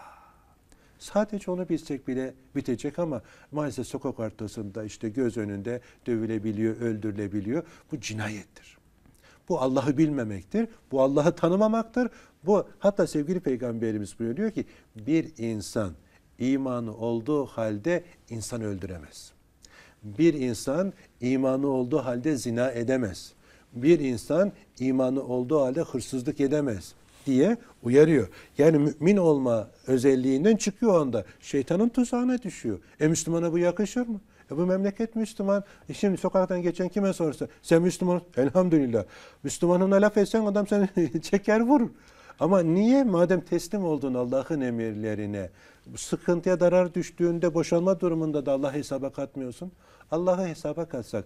B: Sadece onu bilsek bile bitecek ama maalesef sokak ortasında işte göz önünde dövülebiliyor, öldürülebiliyor. Bu cinayettir. Bu Allah'ı bilmemektir. Bu Allah'ı tanımamaktır. Bu hatta sevgili peygamberimiz buyuruyor diyor ki bir insan imanı olduğu halde insan öldüremez. Bir insan imanı olduğu halde zina edemez. Bir insan imanı olduğu halde hırsızlık edemez diye uyarıyor. Yani mümin olma özelliğinden çıkıyor onda. Şeytanın tuzağına düşüyor. E Müslümana bu yakışır mı? E bu memleket Müslüman. E şimdi sokaktan geçen kime sorsa sen Müslüman elhamdülillah. Müslümanına laf etsen adam seni (laughs) çeker vurur. Ama niye madem teslim oldun Allah'ın emirlerine, sıkıntıya darar düştüğünde boşanma durumunda da Allah'ı hesaba katmıyorsun? Allah'ı hesaba katsak,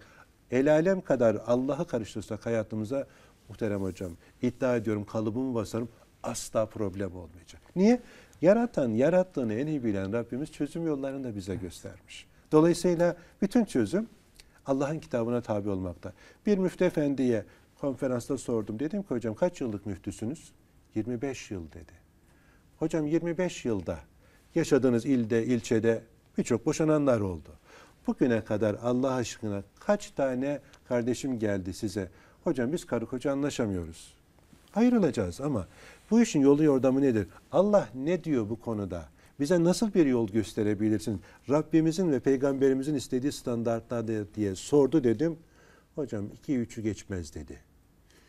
B: el alem kadar Allah'ı karıştırsak hayatımıza muhterem hocam. iddia ediyorum kalıbımı basarım asla problem olmayacak. Niye? Yaratan yarattığını en iyi bilen Rabbimiz çözüm yollarını da bize göstermiş. Dolayısıyla bütün çözüm Allah'ın kitabına tabi olmakta. Bir müftü efendiye konferansta sordum. Dedim ki hocam kaç yıllık müftüsünüz? 25 yıl dedi. Hocam 25 yılda yaşadığınız ilde, ilçede birçok boşananlar oldu. Bugüne kadar Allah aşkına kaç tane kardeşim geldi size? Hocam biz karı koca anlaşamıyoruz. Ayrılacağız ama bu işin yolu yordamı nedir? Allah ne diyor bu konuda? Bize nasıl bir yol gösterebilirsin? Rabbimizin ve peygamberimizin istediği standartlarda diye sordu dedim. Hocam 2-3'ü geçmez dedi.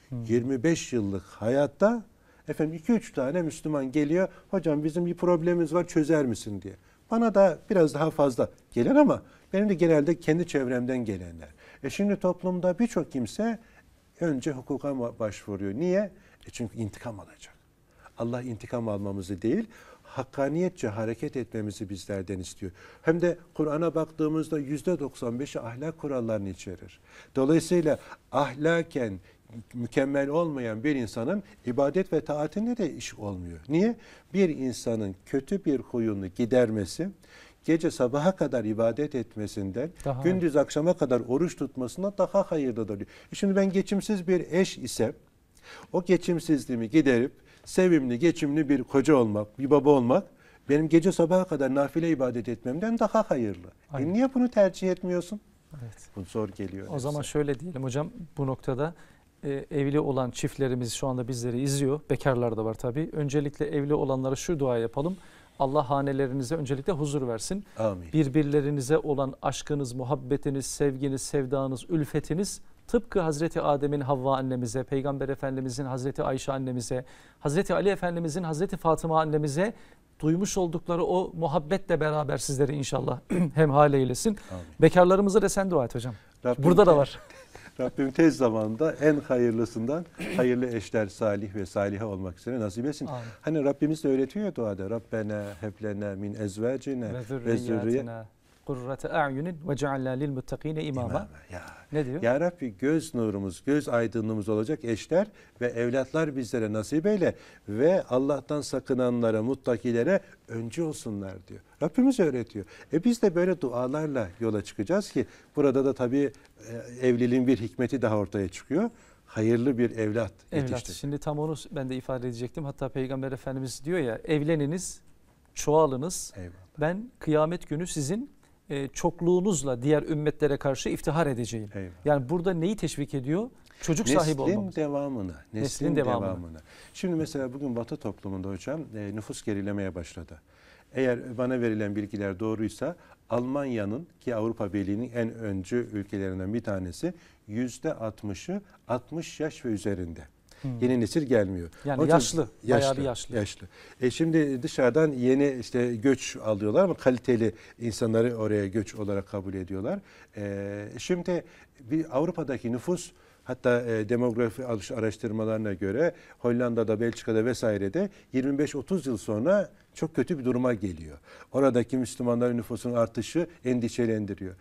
B: Hmm. 25 yıllık hayatta efendim 2-3 tane Müslüman geliyor. Hocam bizim bir problemimiz var çözer misin diye. Bana da biraz daha fazla gelen ama benim de genelde kendi çevremden gelenler. E şimdi toplumda birçok kimse önce hukuka başvuruyor. Niye? E çünkü intikam alacak. Allah intikam almamızı değil, hakkaniyetçe hareket etmemizi bizlerden istiyor. Hem de Kur'an'a baktığımızda yüzde 95'i ahlak kurallarını içerir. Dolayısıyla ahlaken mükemmel olmayan bir insanın ibadet ve taatinde de iş olmuyor. Niye? Bir insanın kötü bir huyunu gidermesi, gece sabaha kadar ibadet etmesinden, daha gündüz hayır. akşama kadar oruç tutmasına daha hayırlıdır diyor. E şimdi ben geçimsiz bir eş ise o geçimsizliğimi giderip sevimli, geçimli bir koca olmak, bir baba olmak benim gece sabaha kadar nafile ibadet etmemden daha hayırlı. E Aynen. E niye bunu tercih etmiyorsun? Evet. Bu zor geliyor. O mesela. zaman
A: şöyle diyelim hocam bu noktada e, evli olan çiftlerimiz şu anda bizleri izliyor. Bekarlar da var tabii. Öncelikle evli olanlara şu dua yapalım. Allah hanelerinize öncelikle huzur versin. Amin. Birbirlerinize olan aşkınız, muhabbetiniz, sevginiz, sevdanız, ülfetiniz tıpkı Hazreti Adem'in Havva annemize, Peygamber Efendimizin Hazreti Ayşe annemize, Hazreti Ali Efendimizin Hazreti Fatıma annemize duymuş oldukları o muhabbetle beraber sizleri inşallah (clears throat) hem hale eylesin. Amin. Bekarlarımıza da sen dua et hocam.
B: Rabbim Burada da var. (laughs) Rabbim tez zamanda en hayırlısından hayırlı eşler salih ve salihe olmak üzere nasip etsin. Amin. Hani Rabbimiz de öğretiyor duada. Rabbena heblena min ezvecine ve zürriyetine
A: kurrate a'yunin ve cealla lil muttakine imama. Ya.
B: Ne diyor? Ya Rabbi göz nurumuz, göz aydınlığımız olacak eşler ve evlatlar bizlere nasip eyle ve Allah'tan sakınanlara, muttakilere öncü olsunlar diyor. Rabbimiz öğretiyor. E biz de böyle dualarla yola çıkacağız ki burada da tabii e, evliliğin bir hikmeti daha ortaya çıkıyor hayırlı bir evlat yetişti. Evlat.
A: Şimdi tam onu ben de ifade edecektim. Hatta Peygamber Efendimiz diyor ya evleniniz, çoğalınız. Eyvallah. Ben kıyamet günü sizin e, çokluğunuzla diğer ümmetlere karşı iftihar edeceğim. Eyvallah. Yani burada neyi teşvik ediyor? Çocuk neslin sahibi olmamız. Devamına, neslin, neslin devamına. devamına.
B: Şimdi mesela bugün Batı toplumunda hocam e, nüfus gerilemeye başladı. Eğer bana verilen bilgiler doğruysa Almanya'nın ki Avrupa Birliği'nin en öncü ülkelerinden bir tanesi %60'ı 60 yaş ve üzerinde. Hmm. Yeni nesil gelmiyor. Yani Onun yaşlı, yaşlı, yaşlı. Yaşlı. E şimdi dışarıdan yeni işte göç alıyorlar ama kaliteli insanları oraya göç olarak kabul ediyorlar. E, şimdi bir Avrupa'daki nüfus Hatta e, demografi araştırmalarına göre Hollanda'da, Belçika'da vesairede 25-30 yıl sonra çok kötü bir duruma geliyor. Oradaki Müslümanların nüfusun artışı endişelendiriyor.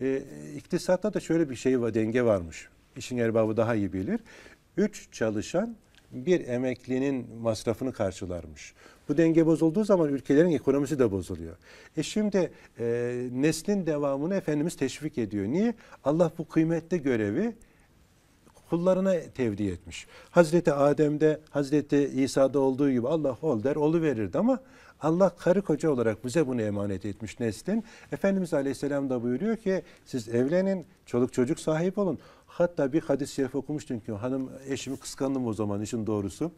B: E, iktisatta da şöyle bir şey var, denge varmış. İşin erbabı daha iyi bilir. 3 çalışan bir emeklinin masrafını karşılarmış. Bu denge bozulduğu zaman ülkelerin ekonomisi de bozuluyor. E şimdi e, neslin devamını Efendimiz teşvik ediyor. Niye? Allah bu kıymetli görevi kullarına tevdi etmiş. Hazreti Adem'de, Hazreti İsa'da olduğu gibi Allah ol der, olu verirdi ama Allah karı koca olarak bize bunu emanet etmiş neslin. Efendimiz Aleyhisselam da buyuruyor ki siz evlenin, çoluk çocuk sahip olun. Hatta bir hadis-i şerif okumuştum ki hanım eşimi kıskandım o zaman işin doğrusu.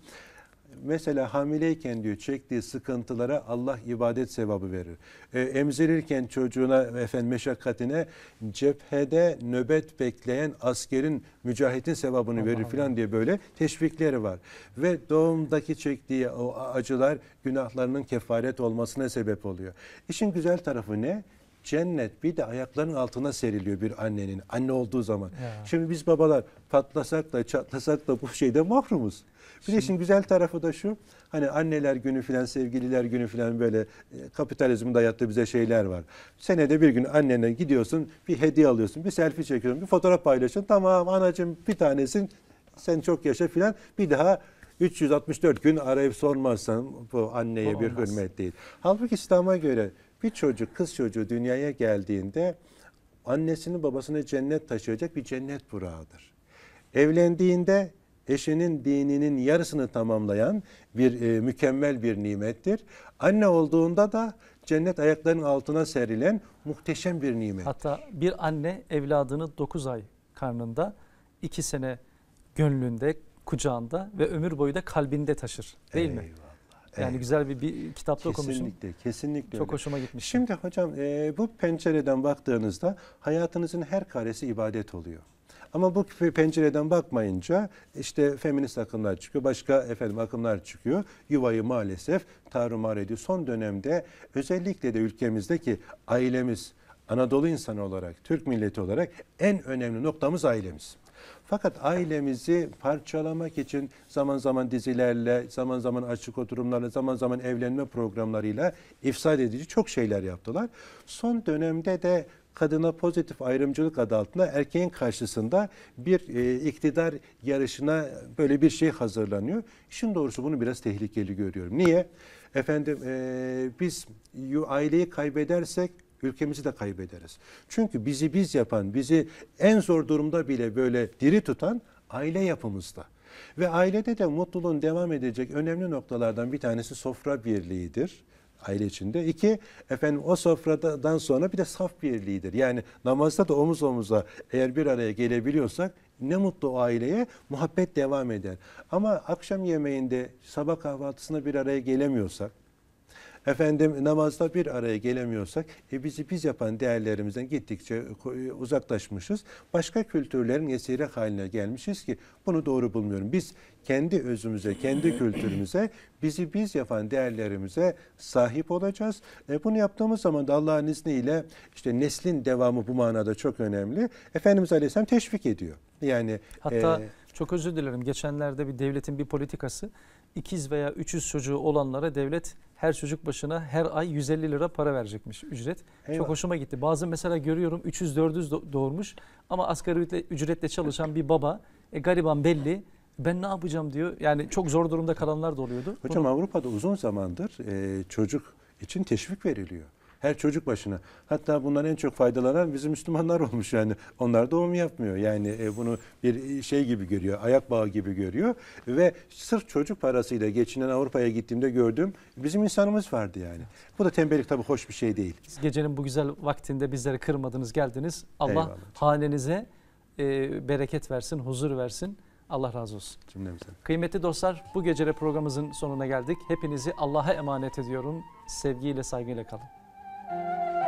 B: Mesela hamileyken diyor çektiği sıkıntılara Allah ibadet sevabı verir. E, emzirirken çocuğuna efendim meşakkatine cephede nöbet bekleyen askerin mücahitin sevabını Allah verir filan diye böyle teşvikleri var. Ve doğumdaki çektiği o acılar günahlarının kefaret olmasına sebep oluyor. İşin güzel tarafı ne? Cennet bir de ayaklarının altına seriliyor bir annenin. Anne olduğu zaman. Ya. Şimdi biz babalar patlasak da çatlasak da bu şeyde mahrumuz. Bir şimdi, de şimdi güzel tarafı da şu. Hani anneler günü filan, sevgililer günü filan böyle e, kapitalizmin dayattığı bize şeyler var. Senede bir gün annene gidiyorsun, bir hediye alıyorsun, bir selfie çekiyorsun, bir fotoğraf paylaşıyorsun. Tamam anacığım bir tanesin, sen çok yaşa filan. Bir daha 364 gün arayıp sormazsan bu anneye o bir olmaz. hürmet değil. Halbuki İslam'a göre bir çocuk, kız çocuğu dünyaya geldiğinde annesini babasını cennet taşıyacak bir cennet burağıdır. Evlendiğinde eşinin dininin yarısını tamamlayan bir e, mükemmel bir nimettir. Anne olduğunda da cennet ayaklarının altına serilen muhteşem bir nimet.
A: Hatta bir anne evladını 9 ay karnında, 2 sene gönlünde, kucağında ve ömür boyu da kalbinde taşır değil Eyvah. mi?
B: Yani evet. Eh, güzel bir, bir
A: kitapta kesinlikle, okumuşum. Kesinlikle,
B: kesinlikle. Çok öyle. hoşuma gitmiş. Şimdi hocam e, bu pencereden baktığınızda hayatınızın her karesi ibadet oluyor. Ama bu pencereden bakmayınca işte feminist akımlar çıkıyor, başka efendim akımlar çıkıyor. Yuvayı maalesef tarumar ediyor. Son dönemde özellikle de ülkemizdeki ailemiz, Anadolu insanı olarak, Türk milleti olarak en önemli noktamız ailemiz. Fakat ailemizi parçalamak için zaman zaman dizilerle, zaman zaman açık oturumlarla, zaman zaman evlenme programlarıyla ifsad edici çok şeyler yaptılar. Son dönemde de kadına pozitif ayrımcılık adı altında erkeğin karşısında bir e, iktidar yarışına böyle bir şey hazırlanıyor. İşin doğrusu bunu biraz tehlikeli görüyorum. Niye? Efendim e, biz aileyi kaybedersek ülkemizi de kaybederiz. Çünkü bizi biz yapan, bizi en zor durumda bile böyle diri tutan aile yapımızda. Ve ailede de mutluluğun devam edecek önemli noktalardan bir tanesi sofra birliğidir aile içinde. İki, efendim o sofradan sonra bir de saf birliğidir. Yani namazda da omuz omuza eğer bir araya gelebiliyorsak ne mutlu o aileye muhabbet devam eder. Ama akşam yemeğinde sabah kahvaltısında bir araya gelemiyorsak Efendim namazda bir araya gelemiyorsak e, bizi biz yapan değerlerimizden gittikçe e, uzaklaşmışız. Başka kültürlerin esiri haline gelmişiz ki bunu doğru bulmuyorum. Biz kendi özümüze, kendi kültürümüze, bizi biz yapan değerlerimize sahip olacağız. E, bunu yaptığımız zaman da Allah'ın izniyle işte neslin devamı bu manada çok önemli. Efendimiz Aleyhisselam teşvik ediyor. Yani hatta e,
A: çok özür dilerim. Geçenlerde bir devletin bir politikası ikiz veya üçüz çocuğu olanlara devlet her çocuk başına her ay 150 lira para verecekmiş ücret. Eyvallah. Çok hoşuma gitti. Bazı mesela görüyorum 300-400 doğurmuş ama asgari ücretle çalışan bir baba e, gariban belli ben ne yapacağım diyor. Yani çok zor durumda kalanlar da oluyordu. Hocam
B: Bunu... Avrupa'da uzun zamandır e, çocuk için teşvik veriliyor. Her çocuk başına. Hatta bundan en çok faydalanan bizim Müslümanlar (laughs) olmuş yani. Onlar doğum yapmıyor. Yani e, bunu bir e, şey gibi görüyor. Ayak bağı gibi görüyor. Ve sırf çocuk parasıyla geçinen Avrupa'ya gittiğimde gördüğüm bizim insanımız vardı yani. Bu da tembellik tabii hoş bir şey değil.
A: Siz gecenin bu güzel vaktinde bizleri kırmadınız geldiniz. Allah hanenize e, bereket versin, huzur versin. Allah razı olsun. Cümlemize. Kıymetli dostlar bu gecede programımızın sonuna geldik. Hepinizi Allah'a emanet ediyorum. Sevgiyle saygıyla kalın. Thank you.